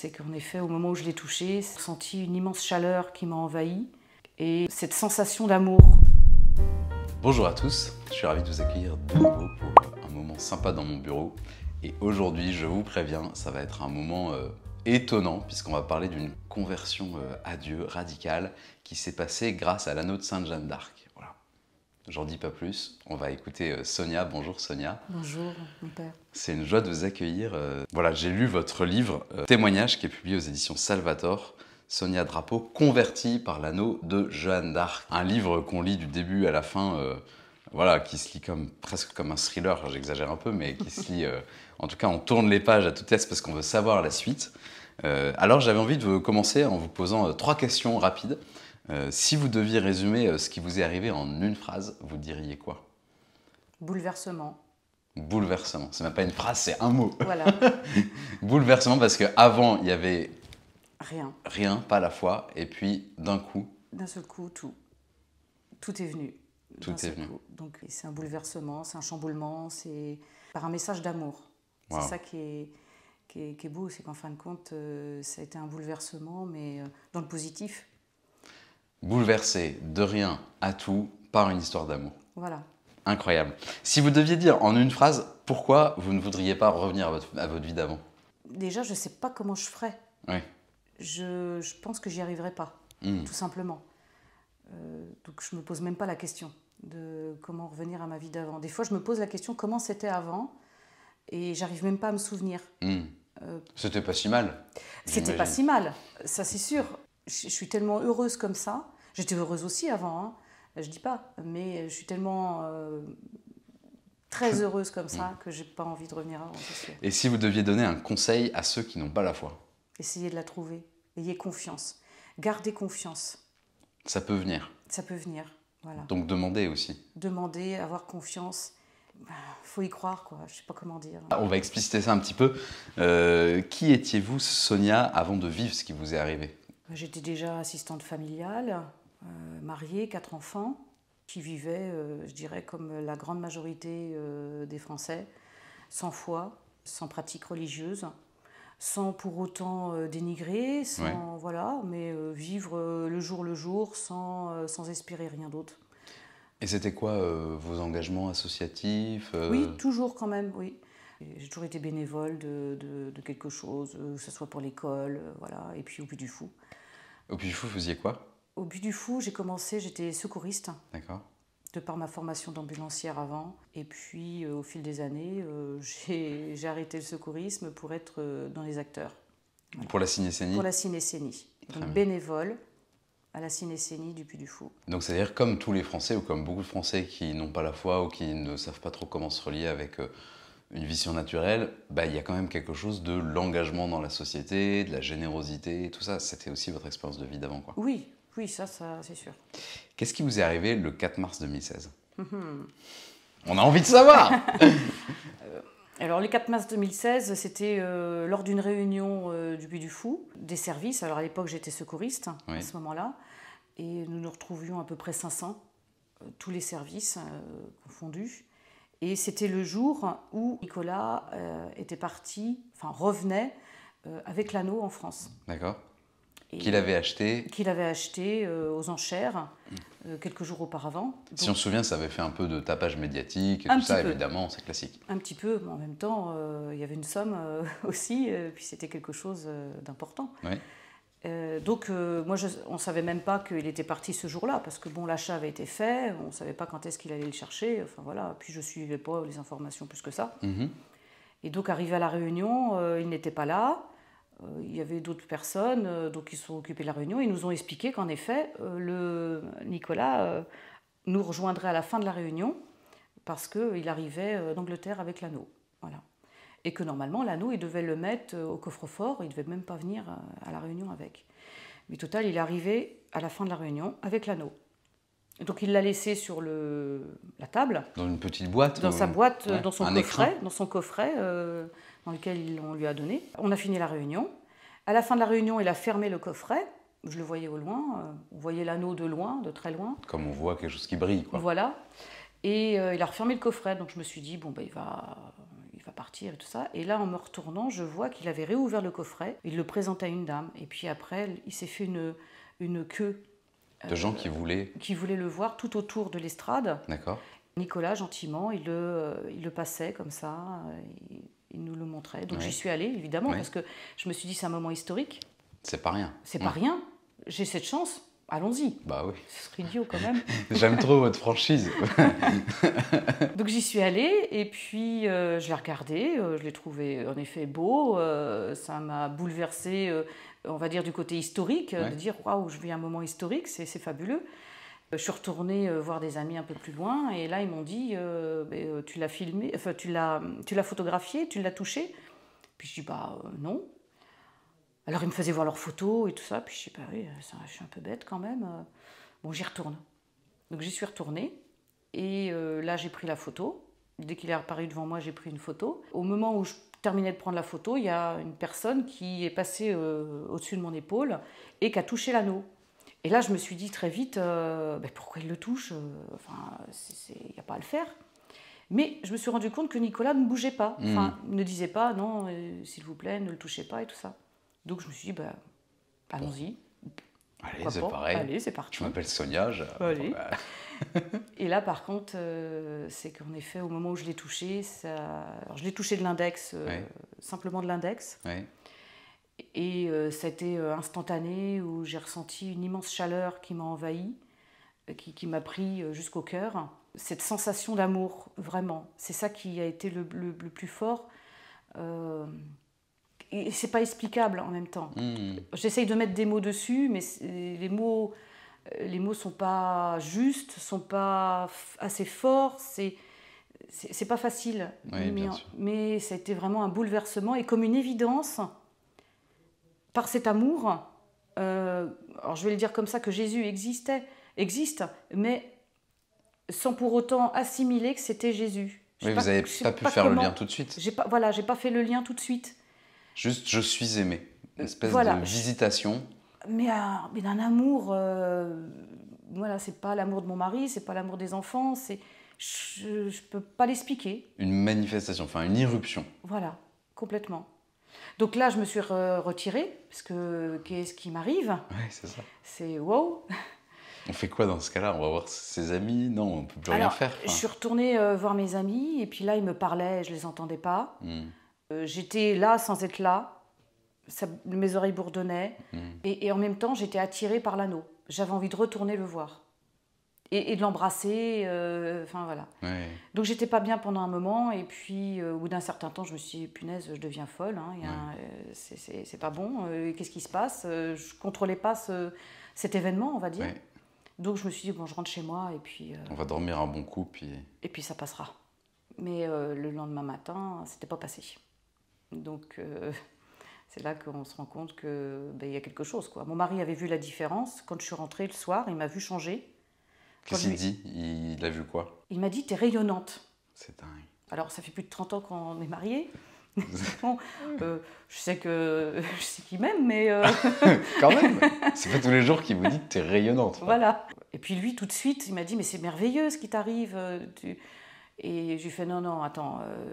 c'est qu'en effet, au moment où je l'ai touché, j'ai senti une immense chaleur qui m'a envahi et cette sensation d'amour. Bonjour à tous, je suis ravi de vous accueillir de nouveau pour un moment sympa dans mon bureau. Et aujourd'hui, je vous préviens, ça va être un moment euh, étonnant puisqu'on va parler d'une conversion euh, à Dieu radicale qui s'est passée grâce à l'anneau de Sainte Jeanne d'Arc. J'en dis pas plus. On va écouter euh, Sonia. Bonjour Sonia. Bonjour mon père. C'est une joie de vous accueillir. Euh, voilà, j'ai lu votre livre euh, Témoignage qui est publié aux éditions Salvator. Sonia Drapeau, convertie par l'anneau de Jeanne d'Arc. Un livre qu'on lit du début à la fin, voilà, qui se lit comme, presque comme un thriller, j'exagère un peu, mais qui se lit. en tout cas, on tourne les pages à toute est parce qu'on veut savoir la suite. alors, j'avais envie de commencer en vous posant trois questions rapides. Euh, si vous deviez résumer euh, ce qui vous est arrivé en une phrase, vous diriez quoi Bouleversement. Bouleversement. C'est même pas une phrase, c'est un mot. Voilà. Bouleversement parce que avant il y avait rien. Rien, pas la foi, et puis d'un coup. D'un seul coup, tout. Tout est venu. Tout est venu. Donc c'est un bouleversement, c'est un chamboulement, c'est par un message d'amour. C'est ça qui est, qui beau, c'est qu'en fin de compte, euh, ça a été un bouleversement, mais dans le positif bouleversé de rien à tout par une histoire d'amour. Voilà. Incroyable. Si vous deviez dire en une phrase pourquoi vous ne voudriez pas revenir à votre, vie d'avant Déjà, je ne sais pas comment je ferais. Oui. Je, pense que j'y arriverais pas, hmm. tout simplement. Euh, donc je me pose même pas la question de comment revenir à ma vie d'avant. Des fois, je me pose la question comment c'était avant et j'arrive même pas à me souvenir. Hmm. Euh, c'était pas si mal. C'était pas si mal, ça c'est sûr je suis tellement heureuse comme ça. J'étais heureuse aussi avant, je hein. je dis pas, mais je suis tellement euh, très heureuse comme ça mm. que j'ai pas envie de revenir avant. Et si vous deviez donner un conseil à ceux qui n'ont pas la foi Essayez de la trouver. Ayez confiance. Gardez confiance. Ça peut venir. Ça peut venir. Voilà. Donc demandez aussi. Demandez, avoir confiance. il bah, faut y croire, quoi. Je sais pas comment dire. Ah, on va expliciter ça un petit peu. Euh, qui étiez-vous, Sonia, avant de vivre ce qui vous est arrivé bah, j'étais déjà assistante familiale, euh, mariée, quatre enfants, qui vivaient, euh, je dirais, comme la grande majorité euh, des Français, sans foi, sans pratique religieuse, sans pour autant dénigrer, sans voilà, mais vivre le jour le jour, sans, sans espérer rien d'autre. Et c'était quoi vos engagements associatifs Oui, toujours quand même, oui. J'ai toujours été bénévole de, de, quelque chose, que ce soit pour l'école, voilà, et puis au plus du Fou. Au Puy du Fou, vous faisiez quoi Au but du Fou, j'ai commencé, j'étais secouriste. D'accord. De par ma formation d'ambulancière avant. Et puis, euh, au fil des années, euh, j'ai arrêté le secourisme pour être euh, dans les acteurs. Pour la cinécénie Pour la cinécénie. Donc, bénévole à la cinécénie du Puy du Fou. Donc, c'est-à-dire comme tous les Français, ou comme beaucoup de Français qui n'ont pas la foi ou qui ne savent pas trop comment se relier avec une vision naturelle, bah, il y a quand même quelque chose de l'engagement dans la société, de la générosité, tout ça. C'était aussi votre expérience de vie d'avant, quoi. Oui, oui, ça, c'est sûr. Qu'est-ce qui vous est arrivé le 4 mars 2016 mhm. On a envie de savoir euh, Alors, le 4 mars 2016, c'était euh, lors d'une réunion euh, du Puy du Fou, des services. Alors, à l'époque, j'étais secouriste hein, à ce moment-là. Et nous nous retrouvions à peu près 500, tous les services confondus. Et c'était le jour où Nicolas euh, était parti, enfin revenait euh, avec l'anneau en France. D'accord. Qu'il avait acheté. Euh, qu'il avait acheté aux enchères quelques jours auparavant. si on se souvient, ça avait fait un peu de tapage médiatique et tout ça, évidemment, c'est classique. Un petit peu, mais en même temps, il y avait une somme aussi, puis c'était quelque chose d'important. Oui. Euh, donc, euh, moi, on ne savait même pas qu'il était parti ce jour-là, parce que bon, l'achat avait été fait, on ne savait pas quand est-ce qu'il allait le chercher, enfin voilà, puis je ne suivais pas les informations plus que ça. Mm-hmm. Et donc, arrivé à la réunion, euh, il n'était pas là, il y avait d'autres personnes, donc ils se sont occupés de la réunion, ils nous ont expliqué qu'en effet, le Nicolas nous rejoindrait à la fin de la réunion, parce qu'il arrivait d'Angleterre avec l'anneau. Voilà et que normalement l'anneau, il devait le mettre euh, au coffre-fort, il devait même pas venir euh, à la réunion avec. Mais total, il est arrivé à la fin de la réunion avec l'anneau. Donc il l'a laissé sur le, la table. Dans une petite boîte Dans sa boîte, euh, dans, son coffret, dans son coffret, dans lequel on lui a donné. On a fini la réunion. À la fin de la réunion, il a fermé le coffret. Je le voyais au loin. vous on voyait l'anneau de loin, de très loin. Comme on voit quelque chose qui brille, quoi. Voilà. Et il a refermé le coffret. Donc je me suis dit, bon, ben, il va partir et tout ça. Et là, en me retournant, je vois qu'il avait réouvert le coffret, il le présente à une dame. Et puis après, il s'est fait une, une queue. De gens euh, qui voulaient. Qui voulaient le voir tout autour de l'estrade. D'accord. Nicolas, gentiment, il le, euh, il le passait comme ça, il, nous le montrait. Donc j'y suis allée, évidemment, parce que je me suis dit, c'est un moment historique. C'est pas rien. C'est pas mmh. rien. J'ai cette chance allons-y. Bah oui. Ce serait idiot quand même. J'aime trop votre franchise. Donc j'y suis allée et puis euh, je l'ai regardé, euh, je l'ai trouvé en effet beau, euh, ça m'a bouleversée, on va dire du côté historique, de dire waouh, je vis un moment historique, c'est fabuleux. Je suis retournée voir des amis un peu plus loin et là ils m'ont dit tu l'as filmé, enfin tu l'as photographié, tu l'as touché. Puis je dis bah non, alors ils me faisaient voir leurs photos et tout ça, puis je sais pas, oui, euh, ça, je suis un peu bête quand même. Euh. Bon, j'y retourne. Donc j'y suis retournée, et euh, là j'ai pris la photo. Dès qu'il est apparu devant moi, j'ai pris une photo. Au moment où je terminais de prendre la photo, il y a une personne qui est passée au-dessus de mon épaule et qui a touché l'anneau. Et là, je me suis dit très vite, ben, pourquoi il le touche Enfin, il n'y a pas à le faire. Mais je me suis rendu compte que Nicolas ne bougeait pas, enfin, hmm. ne disait pas, non, s'il vous plaît, ne le touchez pas et tout ça. Donc je me suis dit, bah, allons-y. Allez, c'est pareil. Allez, c'est parti. Je m'appelle Sonia. Bah, bah. et là, par contre, euh, c'est qu'en effet, au moment où je l'ai touché, ça... je l'ai touché de l'index, euh, simplement de l'index. et Et euh, a c'était instantané où j'ai ressenti une immense chaleur qui m'a envahi, qui, qui m'a pris jusqu'au cœur. Cette sensation d'amour, vraiment, c'est ça qui a été le, le, le plus fort c'est pas explicable en même temps. Hmm. J'essaye de mettre des mots dessus, mais les mots, euh, les mots sont pas justes, sont pas assez forts. C'est c'est pas facile, mais, ça a été vraiment un bouleversement et comme une évidence, par cet amour, euh, alors je vais le dire comme ça, que Jésus existait, existe, mais sans pour autant assimiler que c'était Jésus. mais vous n'avez pas, pu faire le lien tout de suite. Pas, voilà, j'ai pas fait le lien tout de suite. Juste, je suis aimé. Une euh, espèce de visitation. Mais, euh, d'un amour. Euh, voilà, c'est pas l'amour de mon mari, c'est pas l'amour des enfants, c'est. Je, ne peux pas l'expliquer. Une manifestation, enfin une irruption. Voilà, complètement. Donc là, je me suis retirée, parce que qu'est-ce qui m'arrive Oui, c'est ça. C'est wow On fait quoi dans ce cas-là On va voir ses amis Non, on peut plus rien faire. Je suis retournée voir mes amis, et puis là, ils me parlaient, je les entendais pas. Hmm. Euh, j'étais là sans être là. mes oreilles bourdonnaient. Mm. Et, en même temps, j'étais attirée par l'anneau. J'avais envie de retourner le voir. Et, de l'embrasser. Euh, enfin, voilà. Donc, j'étais pas bien pendant un moment. Et puis, euh, au bout d'un certain temps, je me suis dit, punaise, je deviens folle. Hein. C'est pas bon. Qu'est-ce qui se passe Je contrôlais pas cet événement, on va dire. Donc je me suis dit, bon, je rentre chez moi et puis... on va dormir un bon coup, puis... Et puis ça passera. Mais le lendemain matin, c'était pas passé. Donc euh, c'est là qu'on se rend compte qu'il ben, y a quelque chose. Quoi. Mon mari avait vu la différence. Quand je suis rentrée le soir, il m'a vu changer. Qu'est-ce qu'il dit Il a vu quoi Il m'a dit T'es rayonnante. C'est dingue. Alors, ça fait plus de 30 ans qu'on est mariés. Euh, je sais que je sais qu'il m'aime, mais. Euh, Quand même C'est pas tous les jours qu'il vous dit T'es rayonnante. Voilà. Et puis lui, tout de suite, il m'a dit Mais c'est merveilleux ce qui t'arrive. Tu et j'ai fait, non, non, attends, euh,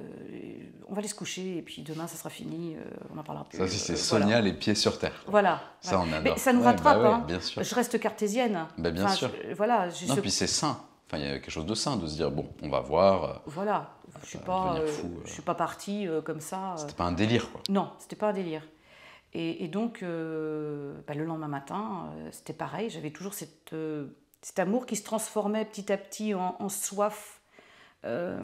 on va aller se coucher et puis demain ça sera fini, euh, on en parlera plus. Ça, c'est euh, Sonia les pieds sur terre. Voilà. Ça, on adore. ça nous rattrape, bah hein. bien sûr. Je reste cartésienne. Bah, bien sûr. voilà. non, puis c'est sain. Enfin, il y a quelque chose de sain de se dire bon, on va voir. Voilà. Je suis pas, je suis pas partie comme ça. C'était pas un délire, quoi. Non, c'était pas un délire. Et, donc, bah, le lendemain matin, c'était pareil. J'avais toujours cette, cet amour qui se transformait petit à petit en, en soif euh,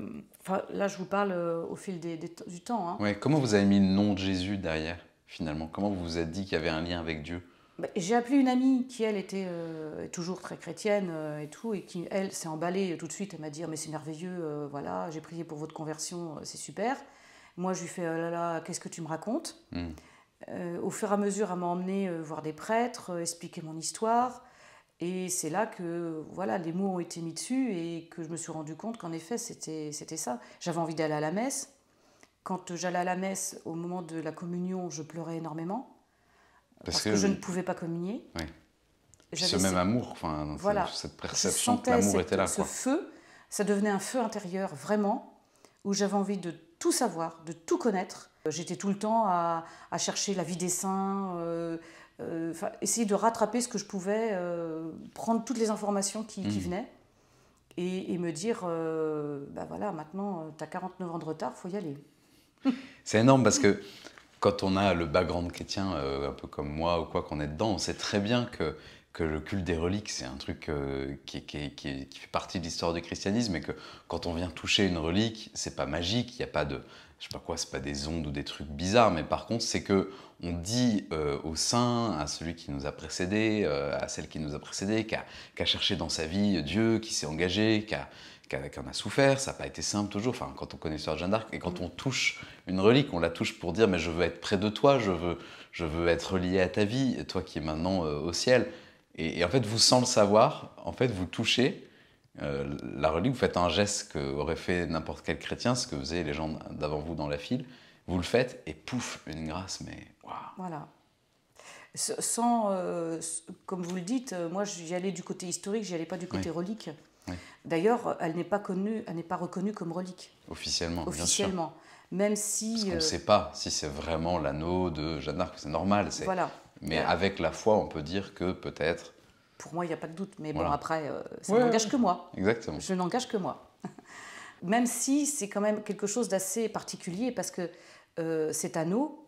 là, je vous parle euh, au fil du temps. Hein. comment vous avez mis le nom de Jésus derrière, finalement Comment vous vous êtes dit qu'il y avait un lien avec Dieu bah, J'ai appelé une amie qui, elle, était euh, toujours très chrétienne et tout, et qui, elle, s'est emballée tout de suite. Elle m'a dit «Ah, Mais c'est merveilleux, voilà, j'ai prié pour votre conversion, c'est super. Moi, je lui fais oh là là, qu'est-ce que tu me racontes hmm. Au fur et à mesure, elle m'a emmenée voir des prêtres, expliquer mon histoire. Et c'est là que voilà, les mots ont été mis dessus et que je me suis rendu compte qu'en effet, c'était ça. J'avais envie d'aller à la messe. Quand j'allais à la messe, au moment de la communion, je pleurais énormément parce, que, je ne pouvais pas communier. Oui. Ce même amour, enfin, cette perception que l'amour était là. Ce feu, ça devenait un feu intérieur vraiment, où j'avais envie de tout savoir, de tout connaître. J'étais tout le temps à, chercher la vie des saints, euh, euh, essayer de rattraper ce que je pouvais, euh, prendre toutes les informations qui, mmh. venaient et, me dire ben voilà, maintenant tu as 49 ans de retard, faut y aller. C'est énorme parce que quand on a le background chrétien, un peu comme moi ou quoi qu'on est dedans, on sait très bien que, que le culte des reliques, c'est un truc qui, qui, fait partie de l'histoire du christianisme et que quand on vient toucher une relique, c'est pas magique, il n'y a pas de je sais pas quoi, c'est pas des ondes ou des trucs bizarres, mais par contre, c'est que on dit euh, au saint, à celui qui nous a précédés, euh, à celle qui nous a précédés, qu'a cherché dans sa vie euh, Dieu, qui s'est engagé, qui a, a, souffert, ça n'a pas été simple toujours. Enfin, quand on connaît l'histoire Jeanne d'Arc et quand on touche une relique, on la touche pour dire mais je veux être près de toi, je veux, je veux être lié à ta vie, toi qui es maintenant au ciel. Et, en fait, vous sans le savoir, en fait, vous touchez euh, la relique, vous faites un geste qu'aurait fait n'importe quel chrétien, ce que faisaient les gens d'avant vous dans la file. Vous le faites et pouf, une grâce, mais waouh Voilà. Sans, euh, comme vous le dites, euh, moi j'y allais du côté historique, j'y allais pas du côté relique. D'ailleurs, elle n'est pas connue, elle n'est pas reconnue comme relique. Officiellement. Officiellement. Bien sûr. Même si. Parce qu'on ne sait pas si c'est vraiment l'anneau de Jeanne d'Arc, c'est normal. Voilà. Mais avec la foi, on peut dire que peut-être pour moi, il n'y a pas de doute. Mais bon, après, euh, ça n'engage que moi. Exactement. Je n'engage que moi. même si c'est quand même quelque chose d'assez particulier parce que euh, cet anneau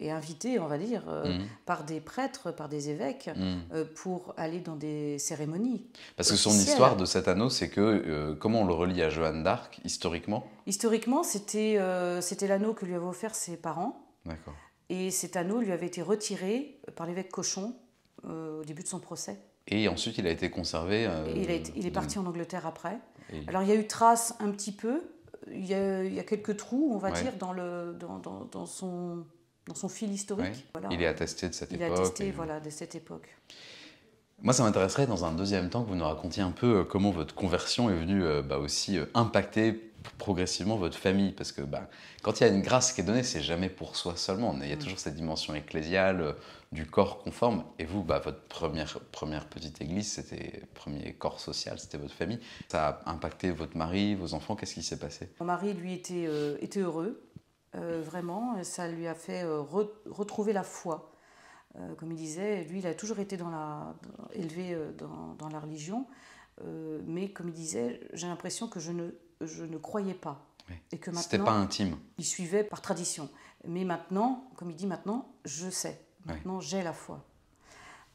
est invité, on va dire, euh, mhm. par des prêtres, par des évêques, mhm. pour aller dans des cérémonies. Parce que son histoire de cet anneau, c'est que, comment on le relie à Joanne d'Arc, historiquement Historiquement, c'était l'anneau que lui avaient offert ses parents. D'accord. Et cet anneau lui avait été retiré par l'évêque Cochon au début de son procès. Et ensuite, il a été conservé. Euh, il, est, parti en Angleterre après. Alors, il y a eu trace un petit peu. Il y a, quelques trous, on va dire, dans, le, dans, son, dans son fil historique. Il est attesté de cette époque. Il est attesté, voilà, de cette époque. Moi, ça m'intéresserait dans un deuxième temps que vous nous racontiez un peu euh, comment votre conversion est venue euh, bah, aussi impacter progressivement votre famille, parce que ben, quand il y a une grâce qui est donnée, c'est jamais pour soi seulement. Il y a mm. toujours cette dimension ecclésiale euh, du corps conforme. Et vous, bah, votre première, première petite église, c'était premier corps social, c'était votre famille. Ça a impacté votre mari, vos enfants. Qu'est-ce qui s'est passé Mon mari, lui, était, euh, était heureux, euh, vraiment. Ça lui a fait retrouver la foi. comme il disait, lui, il a toujours été dans la, élevé dans, dans la religion. mais comme il disait, j'ai l'impression que je ne je ne croyais pas. Et que maintenant. C'était pas intime. Il suivait par tradition. Mais maintenant, comme il dit maintenant, je sais. Maintenant, j'ai la foi.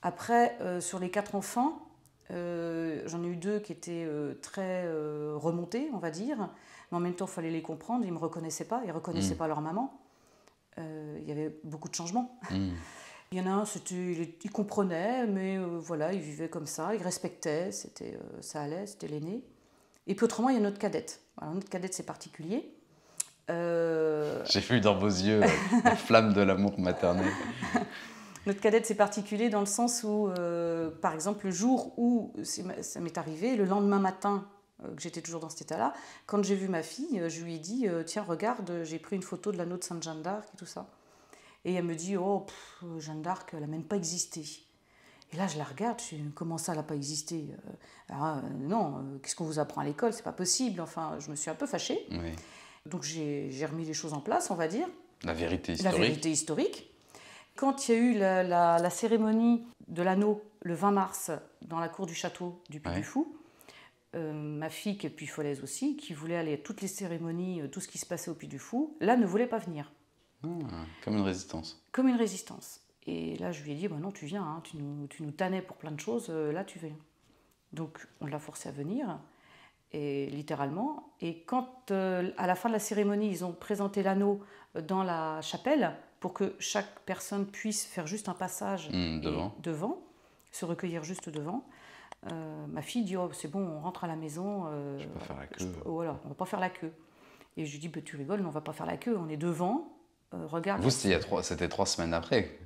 Après, euh, sur les quatre enfants, euh, j'en ai eu deux qui étaient euh, très remontés, on va dire. Mais en même temps, il fallait les comprendre. Ils ne me reconnaissaient pas. Ils ne reconnaissaient mm. pas leur maman. Il y avait beaucoup de changements. Mm. Il y en a un, il, il, comprenait, mais voilà, il vivait comme ça, il respectait, c'était, ça allait, c'était l'aîné. Et puis autrement, il y a notre cadette. notre cadette, c'est particulier. Euh, j'ai vu dans vos yeux euh, la flamme de l'amour maternel. notre cadette, c'est particulier dans le sens où, euh, par exemple, le jour où ça m'est arrivé, le lendemain matin, que j'étais toujours dans cet état-là, quand j'ai vu ma fille, je lui ai dit Tiens, regarde, j'ai pris une photo de l'anneau de Sainte-Jeanne d'Arc et tout ça. Et elle me dit Oh, Jeanne d'Arc, elle n'a même pas existé. Et là, je la regarde, je suis comment ça, elle n'a pas existé euh, ah, Non, euh, qu'est-ce qu'on vous apprend à l'école C'est pas possible. Enfin, je me suis un peu fâchée. Donc j'ai remis les choses en place, on va dire. La vérité historique. La vérité historique. Quand il y a eu la, cérémonie de l'anneau le 20 mars dans la cour du château du Puy du Fou, euh, ma fille qui est puyfolaise aussi, qui voulait aller à toutes les cérémonies, tout ce qui se passait au Puy du Fou, là ne voulait pas venir. Ah, comme une résistance. Comme une résistance. Et là, je lui ai dit, bah non, tu viens, hein, tu, nous, tu tannais pour plein de choses, euh, là, tu viens. Donc, on l'a forcé à venir, et littéralement. Et quand, euh, à la fin de la cérémonie, ils ont présenté l'anneau euh, dans la chapelle pour que chaque personne puisse faire juste un passage mmh, devant. se recueillir juste devant. ma fille dit, oh, c'est bon, on rentre à la maison. Euh, ne pas faire la queue. Oh, voilà, on va pas faire la queue. Et je lui dis, bah, tu rigoles, mais on va pas faire la queue, on est devant. regarde. Vous, c'était trois semaines après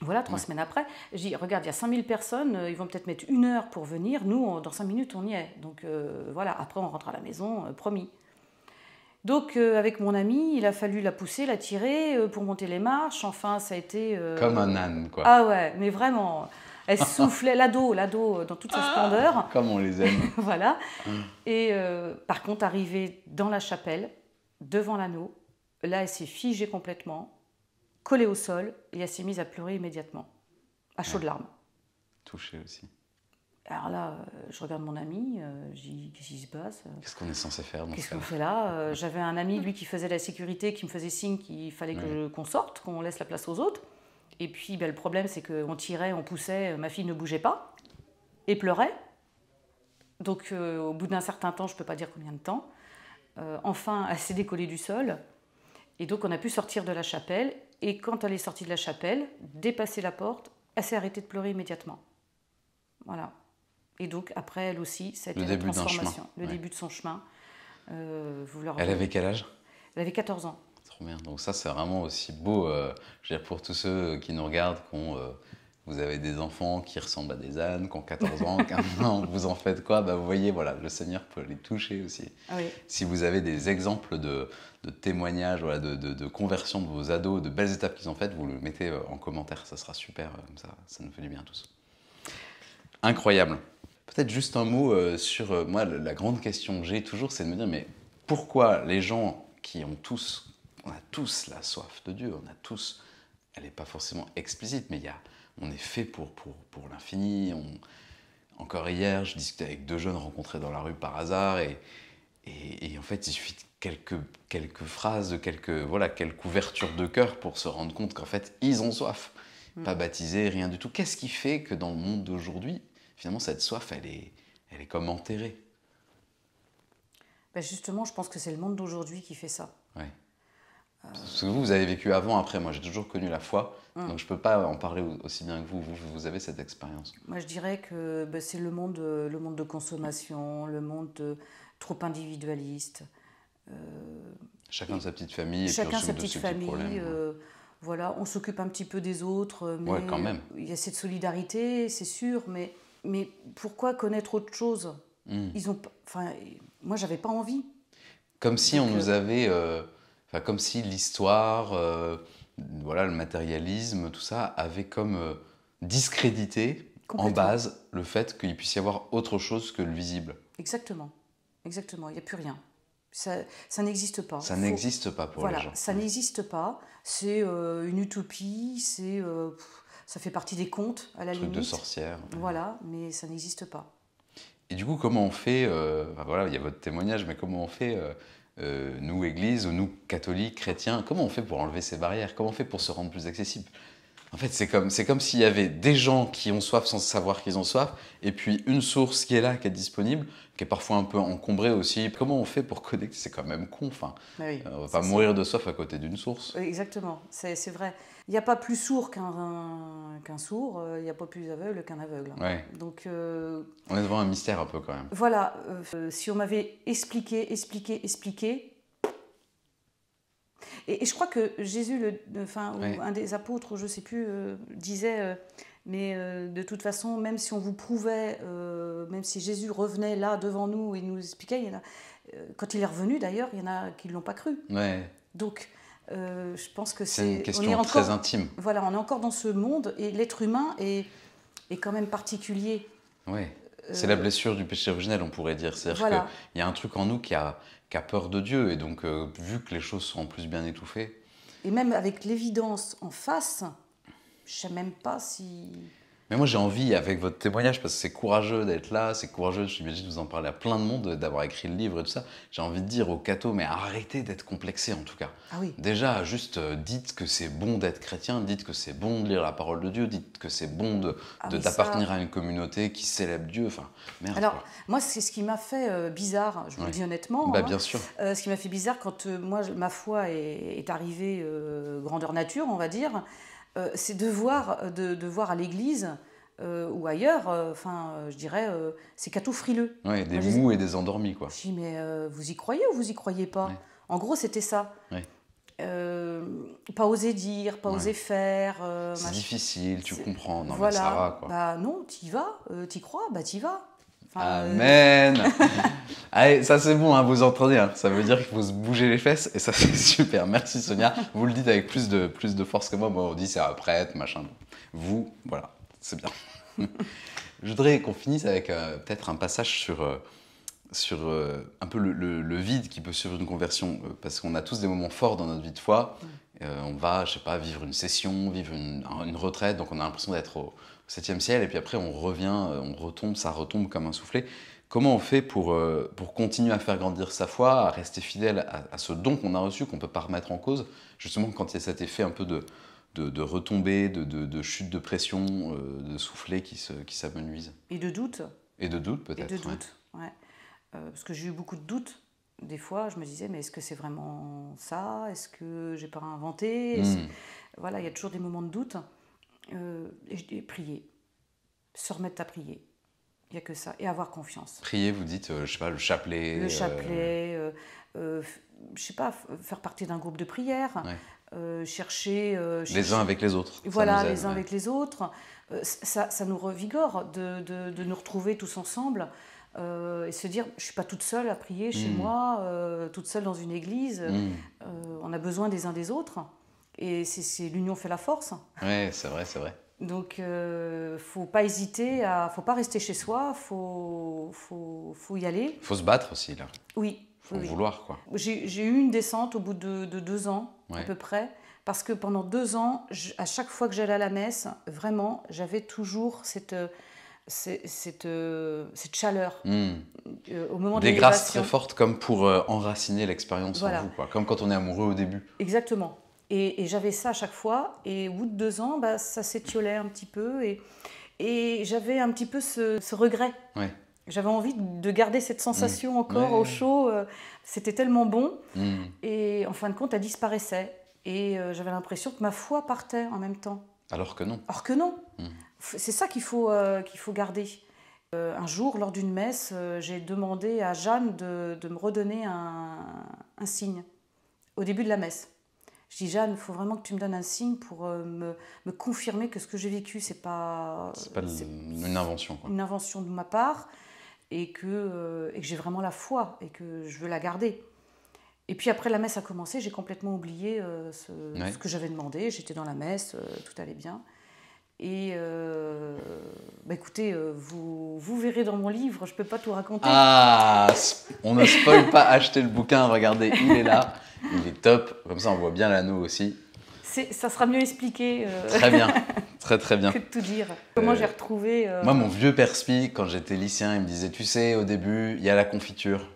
voilà, trois semaines après, j'ai regarde, il y a 5000 personnes, euh, ils vont peut-être mettre une heure pour venir, nous, dans cinq minutes, on y est. Donc euh, voilà, après, on rentre à la maison, euh, promis. Donc avec mon ami, il a fallu la pousser, la tirer pour monter les marches, enfin, ça a été... Comme un âne, quoi. Ah ouais, mais vraiment, elle soufflait, l'ado, l'ado, dans toute sa ah splendeur. comme on les aime. voilà. Hein. Et par contre, arrivée dans la chapelle, devant l'anneau, là, elle s'est figée complètement, collée au sol et elle s'est mise à pleurer immédiatement, à chaudes de larmes. Touchée aussi. Alors là, euh, je regarde mon ami, euh, je dis qu'est-ce qui se passe Qu'est-ce qu'on est censé faire Qu'est-ce qu'on fait là euh, J'avais un ami, lui, qui faisait la sécurité, qui me faisait signe qu'il fallait que qu'on sorte, qu'on laisse la place aux autres. Et puis ben, le problème, c'est qu'on tirait, on poussait, ma fille ne bougeait pas et pleurait. Donc au bout d'un certain temps, je ne peux pas dire combien de temps, enfin, elle s'est décollée du sol. Et donc on a pu sortir de la chapelle, et quand elle est sortie de la chapelle, dépasser la porte, elle s'est arrêtée de pleurer immédiatement. Voilà. Et donc après, elle aussi, ça a été le début transformation, le début de son chemin. Euh, vous elle avait quel âge Elle avait 14 ans. Trop bien. Donc ça, c'est vraiment aussi beau, euh, je veux dire, pour tous ceux qui nous regardent, qui ont... Euh, vous avez des enfants qui ressemblent à des ânes, qui ont 14 ans, 15 ans, vous en faites quoi bah, Vous voyez, voilà, le Seigneur peut les toucher aussi. Ah si vous avez des exemples de, témoignages, voilà, de, de, de, conversion de vos ados, de belles étapes qu'ils ont faites, vous le mettez euh, en commentaire, ça sera super, euh, ça, ça nous fait du bien à tous. Incroyable. Peut-être juste un mot euh, sur, moi, la grande question que j'ai toujours, c'est de me dire, mais pourquoi les gens qui ont tous, on a tous la soif de Dieu, on a tous elle n'est pas forcément explicite, mais il y on est fait pour, pour, l'infini. On... Encore hier, je discutais avec deux jeunes rencontrés dans la rue par hasard, et, et, en fait, il suffit de quelques, quelques phrases, quelques, voilà, quelques ouvertures de cœur pour se rendre compte qu'en fait, ils ont soif. Mm. Pas baptisé, rien du tout. Qu'est-ce qui fait que dans le monde d'aujourd'hui, finalement, cette soif, elle est, elle est comme enterrée ben Justement, je pense que c'est le monde d'aujourd'hui qui fait ça. Ouais ce que vous, avez vécu avant, après. Moi, j'ai toujours connu la foi. Hum. Donc, je ne peux pas en parler aussi bien que vous. Vous, vous avez cette expérience. Moi, je dirais que bah, c'est le monde, euh, le monde de consommation, le monde trop individualiste. Euh, chacun chacun sa petite famille. Chacun et sa petite famille. Euh, voilà, on s'occupe un petit peu des autres. Mais quand même. Il y a cette solidarité, c'est sûr, mais, mais pourquoi connaître autre chose Moi, hum. Ils ont, enfin, moi, j'avais pas envie. Comme si on nous avait Enfin, comme si l'histoire, euh, voilà, le matérialisme, tout ça, avait comme euh, discrédité en base le fait qu'il puisse y avoir autre chose que le visible. Exactement, exactement. Il n'y a plus rien. Ça, n'existe pas. Ça n'existe pas pour voilà, les gens. Ça n'existe pas. C'est euh, une utopie. C'est ça fait partie des contes à la Truc de sorcière. Voilà, mais ça n'existe pas. Et du coup, comment on fait Voilà, il y a votre témoignage, mais comment on fait euh, nous, Église, ou nous, catholiques, chrétiens, comment on fait pour enlever ces barrières Comment on fait pour se rendre plus accessible en fait, c'est comme, s'il y avait des gens qui ont soif sans savoir qu'ils ont soif, et puis une source qui est là, qui est disponible, qui est parfois un peu encombrée aussi. Comment on fait pour connaître C'est quand même con, enfin. Bah euh, on va pas mourir de soif à côté d'une source. Exactement, c'est, vrai. Il n'y a pas plus sourd qu'un, sourd, euh, il n'y a pas plus aveugle qu'un aveugle. Donc, euh, On est devant un mystère un peu quand même. Voilà, si on m'avait expliqué, expliqué, expliqué, et, je crois que Jésus, le, enfin, un des apôtres, je ne sais plus, euh, disait, euh, mais euh, de toute façon, même si on vous prouvait, même si Jésus revenait là devant nous et nous expliquait, il y en a, quand il est revenu d'ailleurs, il y en a qui ne l'ont pas cru. Donc, je pense que c'est... une question on est encore, très intime. Voilà, on est encore dans ce monde et l'être humain est, est, quand même particulier. Oui. C'est la blessure du péché originel, on pourrait dire. C'est-à-dire qu'il y a un truc en nous qui a, qui peur de Dieu. Et donc, euh, vu que les choses sont en plus bien étouffées. Et même avec l'évidence en face, je ne sais même pas si. Mais moi, j'ai envie, avec votre témoignage, parce que c'est courageux d'être là, c'est courageux, j'imagine, vous en parler à plein de monde, d'avoir écrit le livre et tout ça. J'ai envie de dire aux cathos, mais arrêtez d'être complexés, en tout cas. Ah oui. Déjà, juste euh, dites que c'est bon d'être chrétien, dites que c'est bon de lire la parole de Dieu, dites que c'est bon de, ah, d'appartenir à une communauté qui célèbre Dieu. Enfin, Alors, moi, c'est ce qui m'a fait euh, bizarre, je vous le dis honnêtement. Bah, hein. bien sûr. Euh, ce qui m'a fait bizarre quand, moi, ma foi est, est arrivée grandeur nature, on va dire. Euh, c'est de voir, euh, de, voir à l'église euh, ou ailleurs, enfin, je dirais, c'est c'est tout frileux. Oui, des mous et des endormis, quoi. Je mais vous y croyez ou vous y croyez pas En gros, c'était ça. pas oser dire, pas oser faire. c'est difficile, tu comprends. Non, mais quoi. Bah non, t'y vas, t'y crois, bah t'y vas. Euh, Amen Allez, ça c'est bon, hein, vous entendez, hein. ça veut dire qu'il faut se bouger les fesses et ça c'est super. Merci Sonia, vous le dites avec plus de, plus de force que moi. Moi on dit c'est à prête, machin. Vous, voilà, c'est bien. Je voudrais qu'on finisse avec euh, peut-être un passage sur, euh, sur un peu le, vide qui peut suivre une conversion, parce qu'on a tous des moments forts dans notre vie de foi. Mm. on va, je sais pas, vivre une session, vivre une, une retraite, donc on a l'impression d'être au, e ciel, et puis après on revient, euh, on retombe, ça retombe comme un soufflet. Comment on fait pour, euh, pour continuer à faire grandir sa foi, à rester fidèle à, ce don qu'on a reçu, qu'on ne peut pas remettre en cause, justement quand il y a cet effet un peu de, de, de retombée, de, de, chute de pression, euh, de soufflet qui s'amenuise qui Et de doute. Et de doute peut-être. Et de doute, ouais. parce que j'ai eu beaucoup de doutes. Des fois, je me disais, mais est-ce que c'est vraiment ça Est-ce que j'ai pas inventé hmm. Voilà, il y a toujours des moments de doute. Euh, et prier, se remettre à prier. Il n'y a que ça. Et avoir confiance. Prier, vous dites, je euh, je sais pas, le chapelet. Le euh, chapelet, euh... ne je sais pas, faire partie d'un groupe de prière, chercher, Les uns avec les autres. Voilà, les uns avec les autres. Ça, ça, nous revigore de, de, nous retrouver tous ensemble. et se dire, je ne suis pas toute seule à prier chez hmm. moi, toute seule dans une église. Hmm. on a besoin des uns des autres. Et c'est l'union fait la force. Oui, c'est vrai, c'est vrai. Donc, euh, faut pas hésiter à, faut pas rester chez soi, faut, faut, faut y aller. Faut se battre aussi là. Oui. Faut vouloir quoi. J'ai eu une descente au bout de, deux ans à peu près, parce que pendant deux ans, à chaque fois que j'allais à la messe, vraiment, j'avais toujours cette euh, cette, euh, cette, chaleur hmm. euh, au moment des grâces très fortes comme pour enraciner l'expérience en vous quoi, comme quand on est amoureux au début. Exactement. Et, j'avais ça à chaque fois. Et au bout de deux ans, bah, ça s'étiolait un petit peu. Et, et j'avais un petit peu ce, regret. J'avais envie de garder cette sensation mmh. encore au chaud. Euh, c'était tellement bon. Mmh. Et en fin de compte, elle disparaissait. Et euh, j'avais l'impression que ma foi partait en même temps. Alors que non. Alors que non. Mmh. C'est ça qu'il faut, euh, qu'il faut garder. un jour, lors d'une messe, j'ai demandé à Jeanne de, me redonner un, signe au début de la messe. Je dis Jeanne, il faut vraiment que tu me donnes un signe pour euh, me, confirmer que ce que j'ai vécu, c'est pas. pas une, invention. Une invention de ma part euh, et que, j'ai vraiment la foi et que je veux la garder. Et puis après la messe a commencé, j'ai complètement oublié euh, ce, que j'avais demandé. J'étais dans la messe, tout allait bien. Et bah, écoutez, vous, vous, verrez dans mon livre, je ne peux pas tout raconter. Ah, on ne spoil pas acheter le bouquin, regardez, il est là. Il est top, comme ça on voit bien l'anneau aussi. Ça sera mieux expliqué. Euh, très bien, très très bien. que de tout dire. Comment euh, j'ai retrouvé. Euh, moi, mon vieux perspi, quand j'étais lycéen, il me disait Tu sais, au début, il y a la confiture.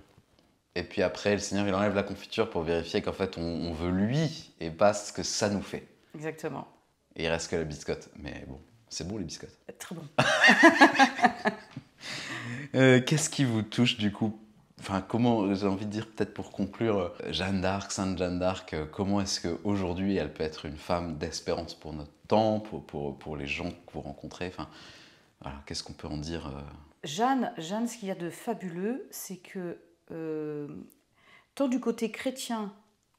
Et puis après, le Seigneur, il enlève la confiture pour vérifier qu'en fait, on, on, veut lui et pas ce que ça nous fait. Exactement. Et il reste que la biscotte. Mais bon, c'est bon les biscottes. Très bon. Qu'est-ce qui vous touche du coup Enfin, comment, j'ai envie de dire peut-être pour conclure, euh, Jeanne d'Arc, Sainte Jeanne d'Arc, euh, comment est-ce qu'aujourd'hui elle peut être une femme d'espérance pour notre temps, pour, les gens que vous rencontrez enfin, Qu'est-ce qu'on peut en dire euh? Jeanne, Jeanne, ce qu'il y a de fabuleux, c'est que, tant du côté chrétien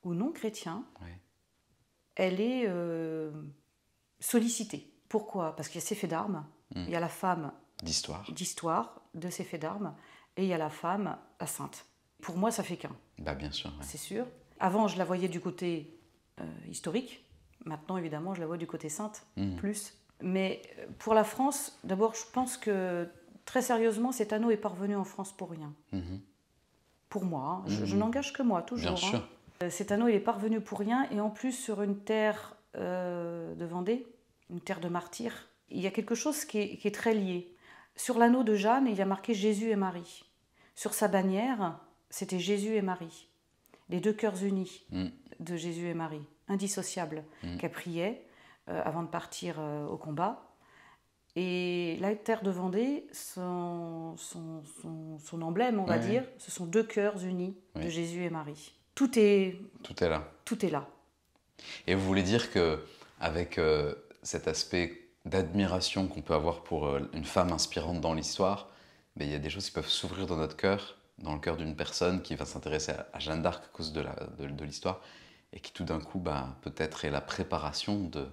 ou non chrétien, elle est sollicitée. Pourquoi Parce qu'il y a ses faits d'armes, hmm. il y a la femme d'histoire, d'histoire de ses faits d'armes, et il y a la femme, la sainte. Pour moi, ça fait qu'un. Bah, bien sûr. C'est sûr. Avant, je la voyais du côté euh, historique. Maintenant, évidemment, je la vois du côté sainte, hmm. plus. Mais euh, pour la France, d'abord, je pense que très sérieusement, cet anneau est parvenu en France pour rien. Mhm. Pour moi, hein. je, hmm. n'engage que moi, toujours. Bien hein. sûr. Euh, cet anneau, il est parvenu pour rien, et en plus sur une terre de Vendée, une terre de martyrs. Il y a quelque chose qui est très lié. Sur l'anneau de Jeanne, il y a marqué Jésus et Marie. Sur sa bannière, c'était Jésus et Marie. Les deux cœurs unis hmm. de Jésus et Marie, indissociables, hmm. qu'elle priait euh, avant de partir euh, au combat. Et la terre de Vendée, son, emblème, on va dire, ce sont deux cœurs unis de Jésus et Marie. Tout est, tout est là. Tout est là. Et vous voulez dire que avec euh, cet aspect d'admiration qu'on peut avoir pour euh, une femme inspirante dans l'histoire, mais il y a des choses qui peuvent s'ouvrir dans notre cœur, dans le cœur d'une personne qui va s'intéresser à, Jeanne d'Arc à cause de l'histoire, et qui tout d'un coup, bah, peut-être, est la préparation de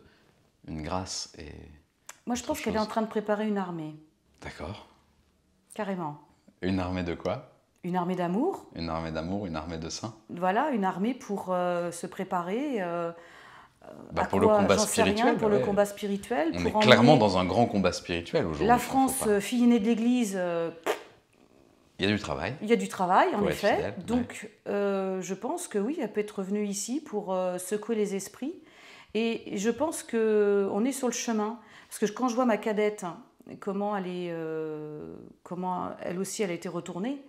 une grâce. Et Moi, je trouve qu'elle est en train de préparer une armée. D'accord. Carrément. Une armée de quoi Une armée d'amour. Une armée d'amour, une armée de saints. Voilà, une armée pour euh, se préparer. Euh, euh, bah, pour, le, combat pour le combat spirituel. On est clairement dans un grand combat spirituel aujourd'hui. La France, euh, fille aînée de l'Église. Euh, il y a du travail. Il y a du travail, en effet. Donc, je pense que oui, elle peut être venue ici pour secouer les esprits. Et je pense qu'on est sur le chemin. Parce que quand je vois ma cadette, hein, comment elle est, comment elle aussi, elle a été retournée.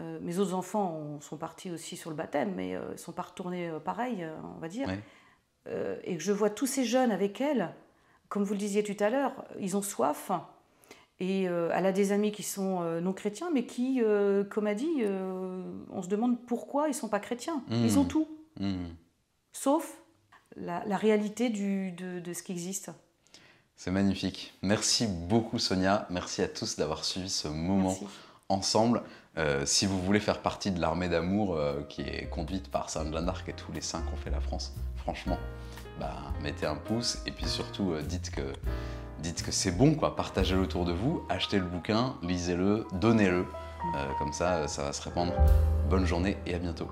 mes autres enfants sont partis aussi sur le baptême, mais ils sont pas retournés pareil, on va dire. Euh, et je vois tous ces jeunes avec elle, comme vous le disiez tout à l'heure, ils ont soif. Et euh, elle a des amis qui sont euh, non chrétiens, mais qui, comme a dit, on se demande pourquoi ils ne sont pas chrétiens. Hmm. Ils ont tout, hmm. sauf la, réalité de, ce qui existe. C'est magnifique. Merci beaucoup Sonia. Merci à tous d'avoir suivi ce moment ensemble. Euh, si vous voulez faire partie de l'armée d'amour euh, qui est conduite par Saint-Jean d'Arc et tous les cinq ont fait la France, franchement, bah, mettez un pouce et puis surtout euh, dites que, dites que c'est bon, quoi. partagez-le autour de vous, achetez le bouquin, lisez-le, donnez-le, comme ça, ça va se répandre. Bonne journée et à bientôt.